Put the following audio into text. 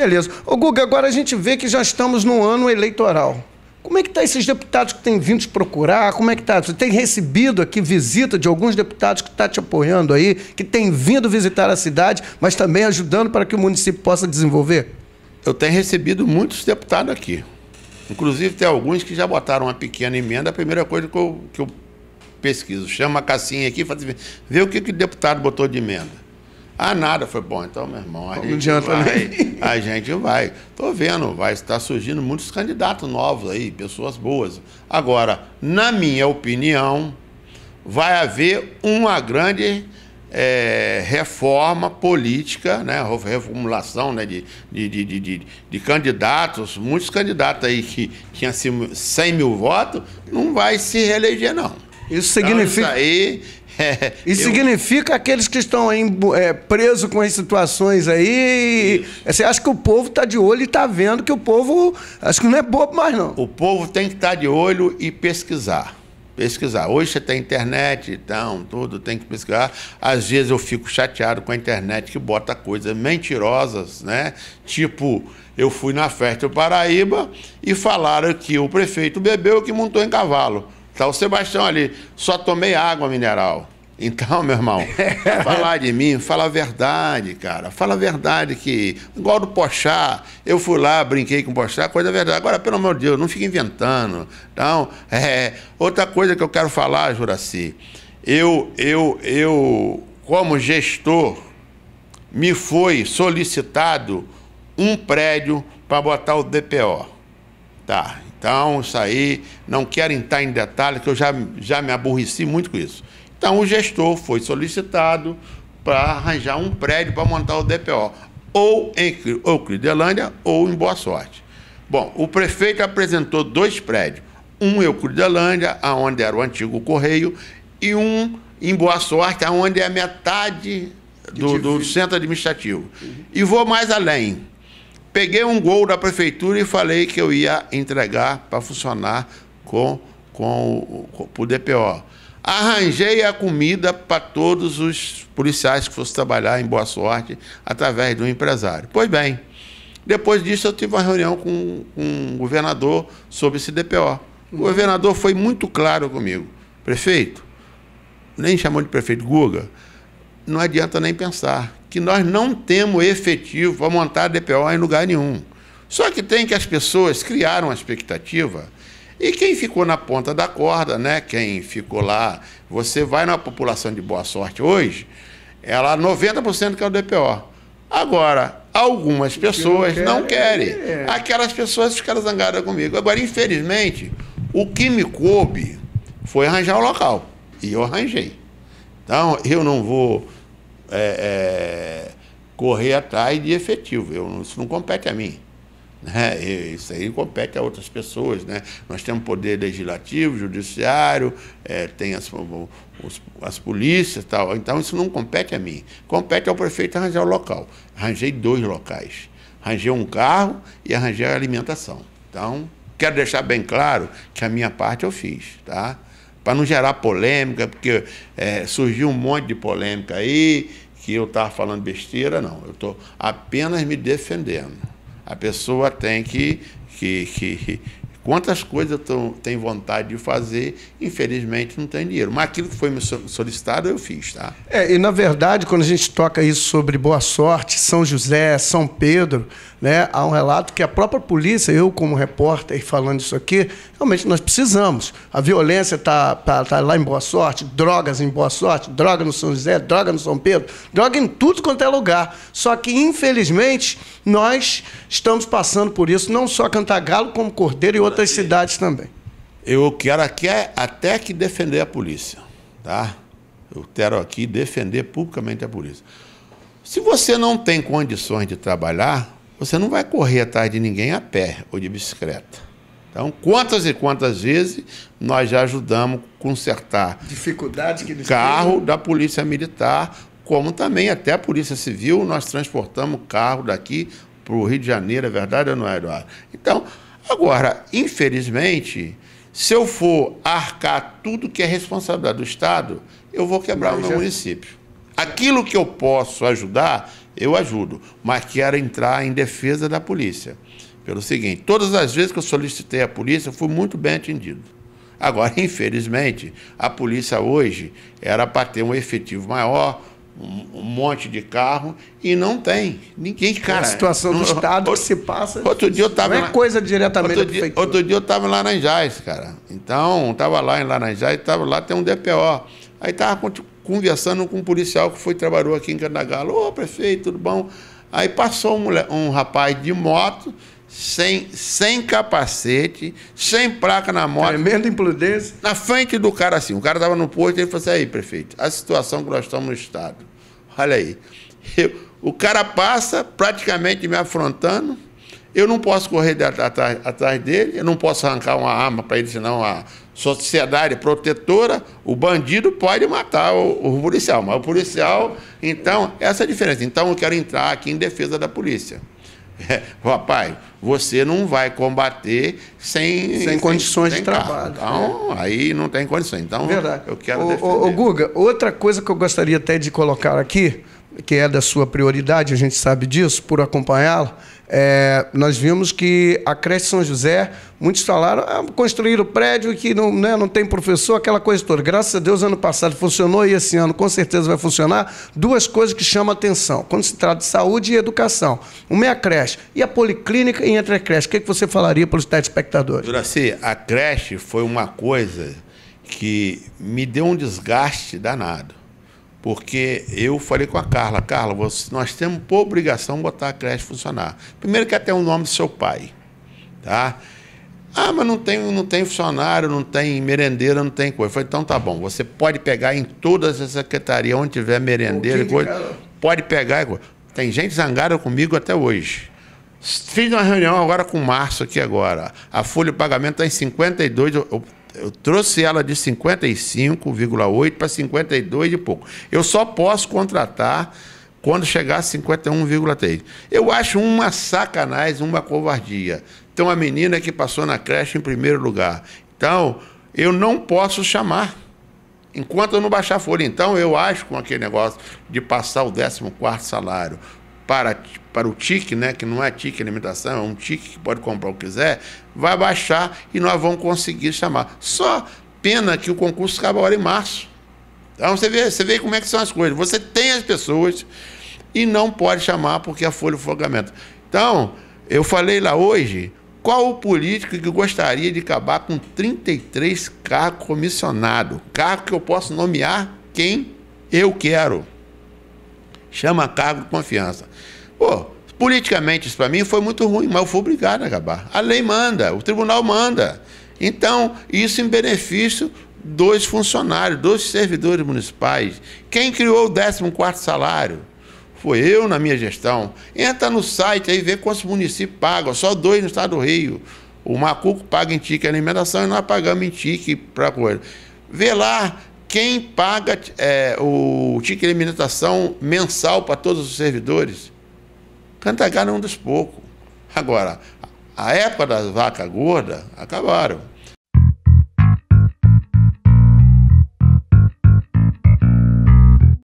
Beleza. Ô Guga, agora a gente vê que já estamos no ano eleitoral. Como é que tá esses deputados que têm vindo te procurar? Como é que está? Você tem recebido aqui visita de alguns deputados que estão tá te apoiando aí, que têm vindo visitar a cidade, mas também ajudando para que o município possa desenvolver? Eu tenho recebido muitos deputados aqui. Inclusive, tem alguns que já botaram uma pequena emenda. A primeira coisa que eu, que eu pesquiso, chama a Cassinha aqui e fala assim, vê o que, que o deputado botou de emenda. Ah, nada. Foi bom, então, meu irmão, não adianta né? vai, nem. a gente vai. Tô vendo, vai estar surgindo muitos candidatos novos aí, pessoas boas. Agora, na minha opinião, vai haver uma grande é, reforma política, né, reformulação né, de, de, de, de, de candidatos, muitos candidatos aí que tinham 100 mil votos, não vai se reeleger, não. Isso significa. Então, isso aí é, e Isso eu... significa aqueles que estão aí, é, presos com as situações aí. E, é, você acha que o povo está de olho e está vendo que o povo. Acho que não é bobo mais, não. O povo tem que estar tá de olho e pesquisar. Pesquisar. Hoje você tem internet, então, tudo, tem que pesquisar. Às vezes eu fico chateado com a internet que bota coisas mentirosas, né? Tipo, eu fui na festa do Paraíba e falaram que o prefeito bebeu que montou em cavalo. Tá o Sebastião ali, só tomei água mineral. Então, meu irmão, falar de mim, fala a verdade, cara. Fala a verdade que. Igual do Pochá, eu fui lá, brinquei com o Pochá, coisa verdade. Agora, pelo amor de Deus, não fica inventando. Então, é, outra coisa que eu quero falar, Juraci, eu, eu, eu, como gestor, me foi solicitado um prédio para botar o DPO. Tá, então isso aí, não quero entrar em detalhes, que eu já, já me aborreci muito com isso. Então o gestor foi solicitado para arranjar um prédio para montar o DPO, ou em Euclidelândia ou em Boa Sorte. Bom, o prefeito apresentou dois prédios, um em Euclidelândia, onde era o antigo correio, e um em Boa Sorte, onde é metade do, do centro administrativo. Uhum. E vou mais além. Peguei um gol da prefeitura e falei que eu ia entregar para funcionar com, com, com, com o DPO. Arranjei a comida para todos os policiais que fossem trabalhar em boa sorte através do empresário. Pois bem, depois disso eu tive uma reunião com, com o governador sobre esse DPO. O uhum. governador foi muito claro comigo. Prefeito, nem chamou de prefeito Guga, não adianta nem pensar que nós não temos efetivo para montar DPO em lugar nenhum. Só que tem que as pessoas criaram a expectativa e quem ficou na ponta da corda, né? Quem ficou lá, você vai numa população de boa sorte hoje, ela 90% quer o DPO. Agora, algumas pessoas que não, querem, não querem. É. Aquelas pessoas ficaram zangadas comigo. Agora, infelizmente, o que me coube foi arranjar o local. E eu arranjei. Então, eu não vou é, é, correr atrás de efetivo. Eu, isso não compete a mim. Né? Isso aí compete a outras pessoas. Né? Nós temos poder legislativo, judiciário, é, tem as, os, as polícias tal. Então isso não compete a mim. Compete ao prefeito arranjar o local. Arranjei dois locais. Arranjei um carro e arranjei a alimentação. Então, quero deixar bem claro que a minha parte eu fiz. Tá? Para não gerar polêmica, porque é, surgiu um monte de polêmica aí, que eu estava falando besteira, não. Eu estou apenas me defendendo a pessoa tem que, que, que Quantas coisas eu tenho vontade de fazer, infelizmente não tem dinheiro. Mas aquilo que foi me solicitado, eu fiz, tá? É, e na verdade, quando a gente toca isso sobre boa sorte, São José, São Pedro, né, há um relato que a própria polícia, eu como repórter falando isso aqui, realmente nós precisamos. A violência está tá, tá lá em boa sorte, drogas em boa sorte, droga no São José, droga no São Pedro, droga em tudo quanto é lugar. Só que, infelizmente, nós estamos passando por isso, não só Cantagalo, como Cordeiro e outras outras cidades também. Eu quero aqui é até que defender a polícia, tá? Eu quero aqui defender publicamente a polícia. Se você não tem condições de trabalhar, você não vai correr atrás de ninguém a pé ou de bicicleta. Então, quantas e quantas vezes nós já ajudamos a consertar dificuldades que carro têm. da polícia militar, como também até a polícia civil, nós transportamos carro daqui para o Rio de Janeiro, é verdade ou não é, Eduardo? Então, Agora, infelizmente, se eu for arcar tudo que é responsabilidade do Estado, eu vou quebrar Mas o meu já... É- município. Aquilo que eu posso ajudar, eu ajudo, mas quero entrar em defesa da polícia. Pelo seguinte, todas as vezes que eu solicitei a polícia, fui muito bem atendido. Agora, infelizmente, a polícia hoje era para ter um efetivo maior, um, um, monte de carro e não tem. Ninguém, é cara. a situação não, do Estado outro, que se passa. Outro dia eu tava não é lá, coisa diretamente outro dia, outro dia eu estava em Laranjais, cara. Então, estava lá em Laranjais, estava lá, tem um DPO. Aí estava conversando com um policial que foi trabalhou aqui em Candagalo. Ô, oh, prefeito, tudo bom? Aí passou um, um rapaz de moto, sem, sem capacete, sem placa na moto. Tremenda imprudência. Na frente do cara, assim. O cara estava no posto e ele falou assim: aí, prefeito, a situação que nós estamos no Estado. Olha aí. Eu, o cara passa praticamente me afrontando. Eu não posso correr de, atrás, atrás dele, eu não posso arrancar uma arma para ele, senão a sociedade protetora, o bandido pode matar o, o policial. Mas o policial. Então, essa é a diferença. Então, eu quero entrar aqui em defesa da polícia rapaz, você não vai combater sem, sem condições sem, de trabalho. Carro. Então, é. aí não tem condição. Então, Verdade. eu quero o, defender. O, Guga, outra coisa que eu gostaria até de colocar aqui que é da sua prioridade, a gente sabe disso, por acompanhá-la, é, nós vimos que a creche São José, muitos falaram, ah, construíram prédio que não, né, não tem professor, aquela coisa toda. Graças a Deus, ano passado funcionou e esse ano com certeza vai funcionar. Duas coisas que chamam atenção, quando se trata de saúde e educação. Uma é a creche e a policlínica e entre a creche. O que, é que você falaria para os telespectadores? Duraci, a creche foi uma coisa que me deu um desgaste danado porque eu falei com a Carla, Carla, nós temos por obrigação botar a creche funcionar. Primeiro que é até o nome do seu pai, tá? Ah, mas não tem, não tem funcionário, não tem merendeira, não tem coisa. Eu falei, então tá bom, você pode pegar em todas as secretarias, onde tiver merendeira e coisa, pode pegar. Tem gente zangada comigo até hoje. Fiz uma reunião agora com o aqui agora. A folha de pagamento está em 52, eu, eu eu trouxe ela de 55,8 para 52 e pouco. Eu só posso contratar quando chegar a 51,3. Eu acho uma sacanagem, uma covardia. Então, a menina que passou na creche em primeiro lugar. Então, eu não posso chamar. Enquanto eu não baixar a folha, então eu acho com aquele negócio de passar o 14 salário, para, para o TIC, né, que não é TIC alimentação, é um TIC que pode comprar o que quiser, vai baixar e nós vamos conseguir chamar. Só pena que o concurso acaba agora em março. Então você vê, você vê como é que são as coisas. Você tem as pessoas e não pode chamar porque a folha fogamento. Então, eu falei lá hoje, qual o político que gostaria de acabar com 33 cargos comissionados? Cargo que eu posso nomear quem eu quero. Chama cargo de confiança. Pô, politicamente isso para mim foi muito ruim, mas eu fui obrigado a acabar. A lei manda, o tribunal manda. Então, isso em benefício dos funcionários, dos servidores municipais. Quem criou o 14º salário? Foi eu na minha gestão. Entra no site aí, vê quantos municípios pagam. Só dois no estado do Rio. O Macuco paga em TIC alimentação e nós pagamos em TIC para coisa. Vê lá quem paga é, o ticket de alimentação mensal para todos os servidores? Cantagalo é um dos poucos. Agora, a época das vacas gordas acabaram.